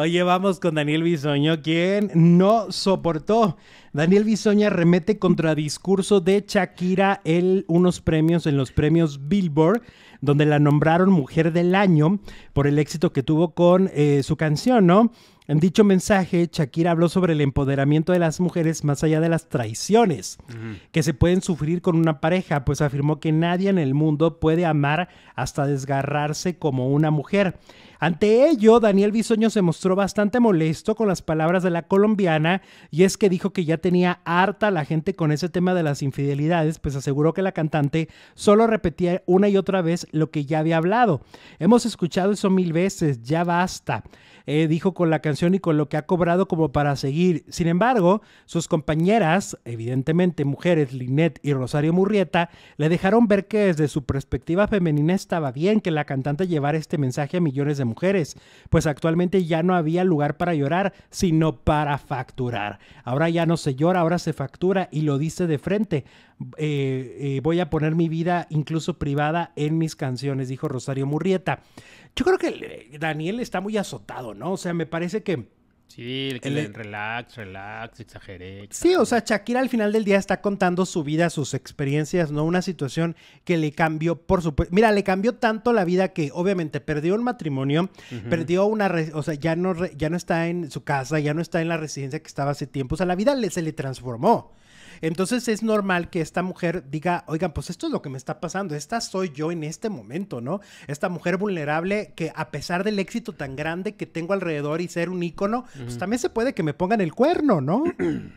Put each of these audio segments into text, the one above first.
Oye, vamos con Daniel Bisoño, quien no soportó. Daniel Bisoña remete contra discurso de Shakira en unos premios, en los premios Billboard, donde la nombraron Mujer del Año por el éxito que tuvo con eh, su canción, ¿no? En dicho mensaje, Shakira habló sobre el empoderamiento de las mujeres más allá de las traiciones que se pueden sufrir con una pareja, pues afirmó que nadie en el mundo puede amar hasta desgarrarse como una mujer. Ante ello, Daniel Bisoño se mostró bastante molesto con las palabras de la colombiana y es que dijo que ya tenía harta la gente con ese tema de las infidelidades, pues aseguró que la cantante solo repetía una y otra vez lo que ya había hablado. Hemos escuchado eso mil veces, ya basta, eh, dijo con la canción y con lo que ha cobrado como para seguir. Sin embargo, sus compañeras, evidentemente mujeres Linet y Rosario Murrieta, le dejaron ver que desde su perspectiva femenina estaba bien que la cantante llevara este mensaje a millones de mujeres, pues actualmente ya no había lugar para llorar, sino para facturar. Ahora ya no se llora, ahora se factura y lo dice de frente. Eh, eh, voy a poner mi vida incluso privada en mis canciones, dijo Rosario Murrieta. Yo creo que eh, Daniel está muy azotado, ¿no? O sea, me parece que Sí, el que e- relax, relax, exageré, Sí, o sea, Shakira al final del día está contando su vida, sus experiencias, ¿no? Una situación que le cambió, por supuesto. Mira, le cambió tanto la vida que obviamente perdió un matrimonio, perdió una. O sea, ya no, ya no está en su casa, ya no está en la residencia que estaba hace tiempo. O sea, la vida se le transformó. Entonces es normal que esta mujer diga, oigan, pues esto es lo que me está pasando, esta soy yo en este momento, ¿no? Esta mujer vulnerable que a pesar del éxito tan grande que tengo alrededor y ser un ícono, pues también se puede que me pongan el cuerno, ¿no?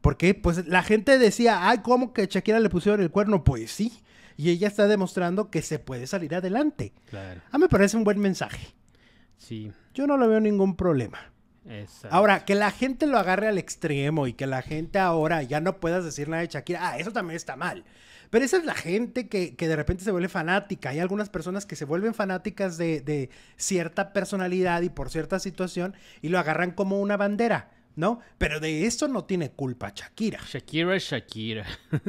Porque pues la gente decía, ay, ¿cómo que Shakira le pusieron el cuerno? Pues sí. Y ella está demostrando que se puede salir adelante. Claro. A mí me parece un buen mensaje. Sí. Yo no le veo ningún problema. Ahora, que la gente lo agarre al extremo y que la gente ahora ya no puedas decir nada de Shakira, ah, eso también está mal. Pero esa es la gente que, que de repente se vuelve fanática. Hay algunas personas que se vuelven fanáticas de cierta personalidad y por cierta situación y lo agarran como una bandera. ¿no? Pero de esto no tiene culpa Shakira. Shakira, es Shakira.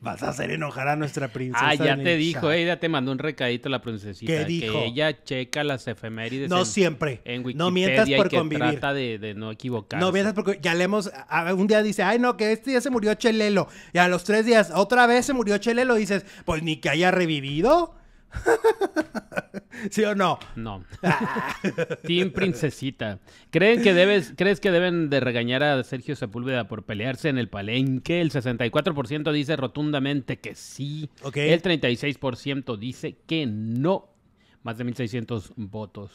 Vas a hacer enojar a nuestra princesa. Ah, ya te dijo, ella te mandó un recadito a la princesita. ¿Qué dijo? Que ella checa las efemérides. No siempre. no mientas por convivir. trata de, no equivocarse. No mientas porque ya leemos, un día dice, ay no, que este día se murió Chelelo. Y a los tres días, otra vez se murió Chelelo. dices, pues ni que haya revivido. ¿Sí o no? No. Team Princesita. que debes, ¿Crees que deben de regañar a Sergio Sepúlveda por pelearse en el palenque? El 64% dice rotundamente que sí. El 36% dice que no. Más de 1.600 votos.